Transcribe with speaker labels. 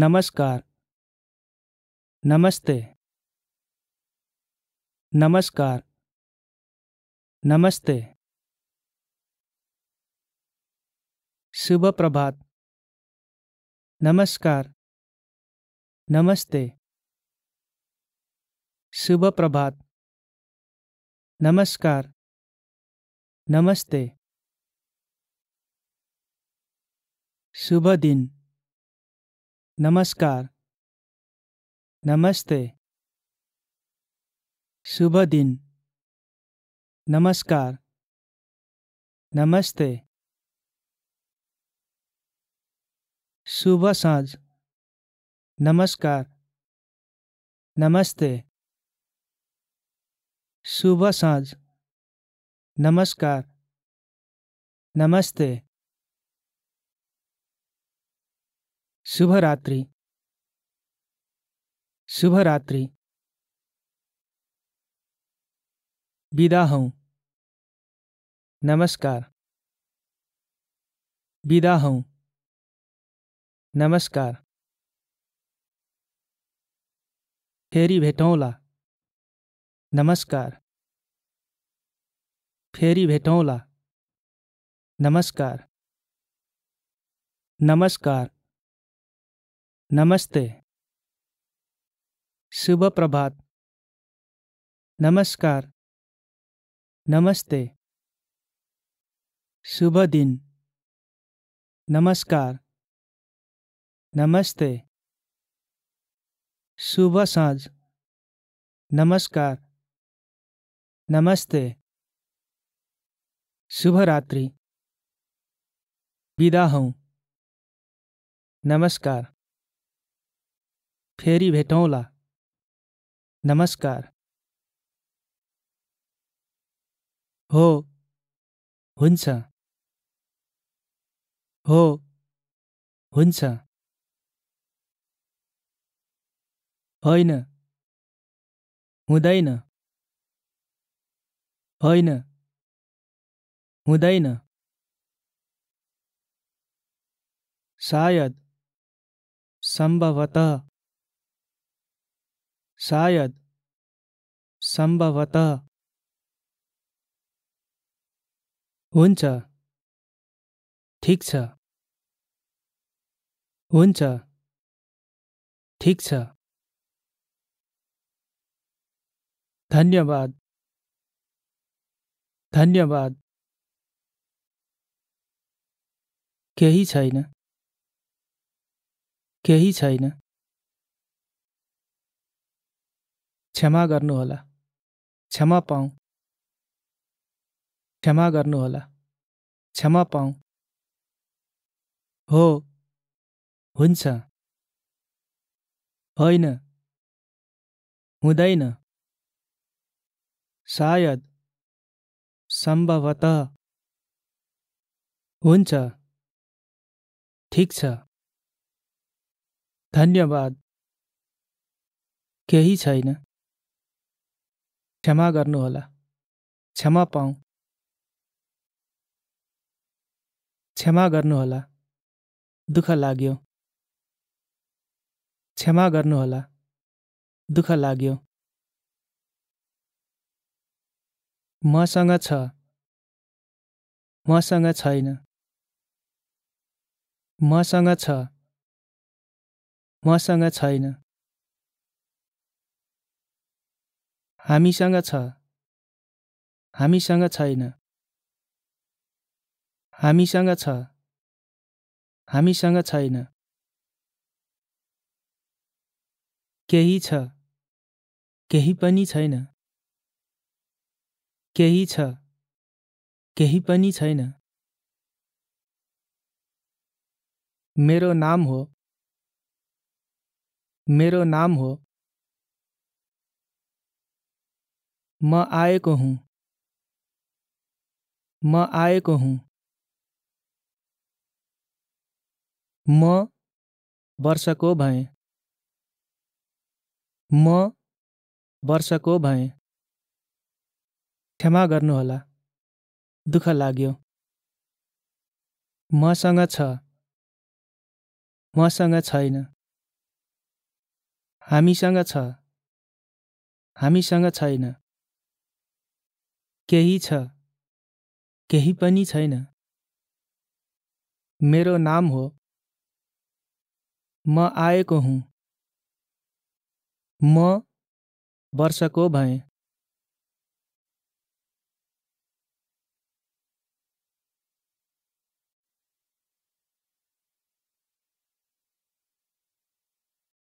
Speaker 1: नमस्कार नमस्ते नमस्कार नमस्ते शुभ प्रभात नमस्कार नमस्ते शुभ प्रभात नमस्कार नमस्ते शुभ दिन नमस्कार नमस्ते शुभ दिन नमस्कार नमस्ते शुभ साँझ नमस्कार नमस्ते शुभ साँझ नमस्कार नमस्ते शुभ रात्रि शुभ रात्रि विदा हूँ नमस्कार विदा हूँ नमस्कार फेरी भेटौला नमस्कार फेरी भेटौला नमस्कार नमस्कार नमस्ते शुभ प्रभात नमस्कार नमस्ते शुभ दिन नमस्कार नमस्ते शुभ साँझ नमस्कार नमस्ते शुभ रात्रि विदा हूँ नमस्कार फेरि भेटौँला नमस्कार हो हुन्छ हो हुन्छ होइन हुँदैन होइन हुँदैन सायद सम्भवतः सायद, सम्भवतः हुन्छ ठिक छ हुन्छ ठिक छ धन्यवाद धन्यवाद केही छैन केही छैन क्षमा गर्नुहोला क्षमा पाऊ क्षमा गर्नुहोला क्षमा पाऊ हो हुन्छ होइन हुँदैन सायद सम्भवत हुन्छ ठिक छ धन्यवाद केही छैन क्षमा गर्नुहोला क्षमा पाऊ क्षमा गर्नुहोला दुःख लाग्यो क्षमा गर्नुहोला दुःख लाग्यो मसँग छ मसँग छैन मसँग छ मसँग छैन हामीसँग छ हामीसँग छैन हामीसँग छ हामीसँग छैन केही छ केही पनि छैन केही छ केही पनि छैन मेरो नाम हो मेरो नाम हो म आएको हुँ म आएको हुँ म वर्षको भएँ म वर्षको भएँ क्षमा गर्नुहोला दुःख लाग्यो मसँग छ मसँग छैन हामीसँग छ हामीसँग छैन केही छ केही पनि छैन मेरो नाम हो म आएको हुँ म वर्षको भएँ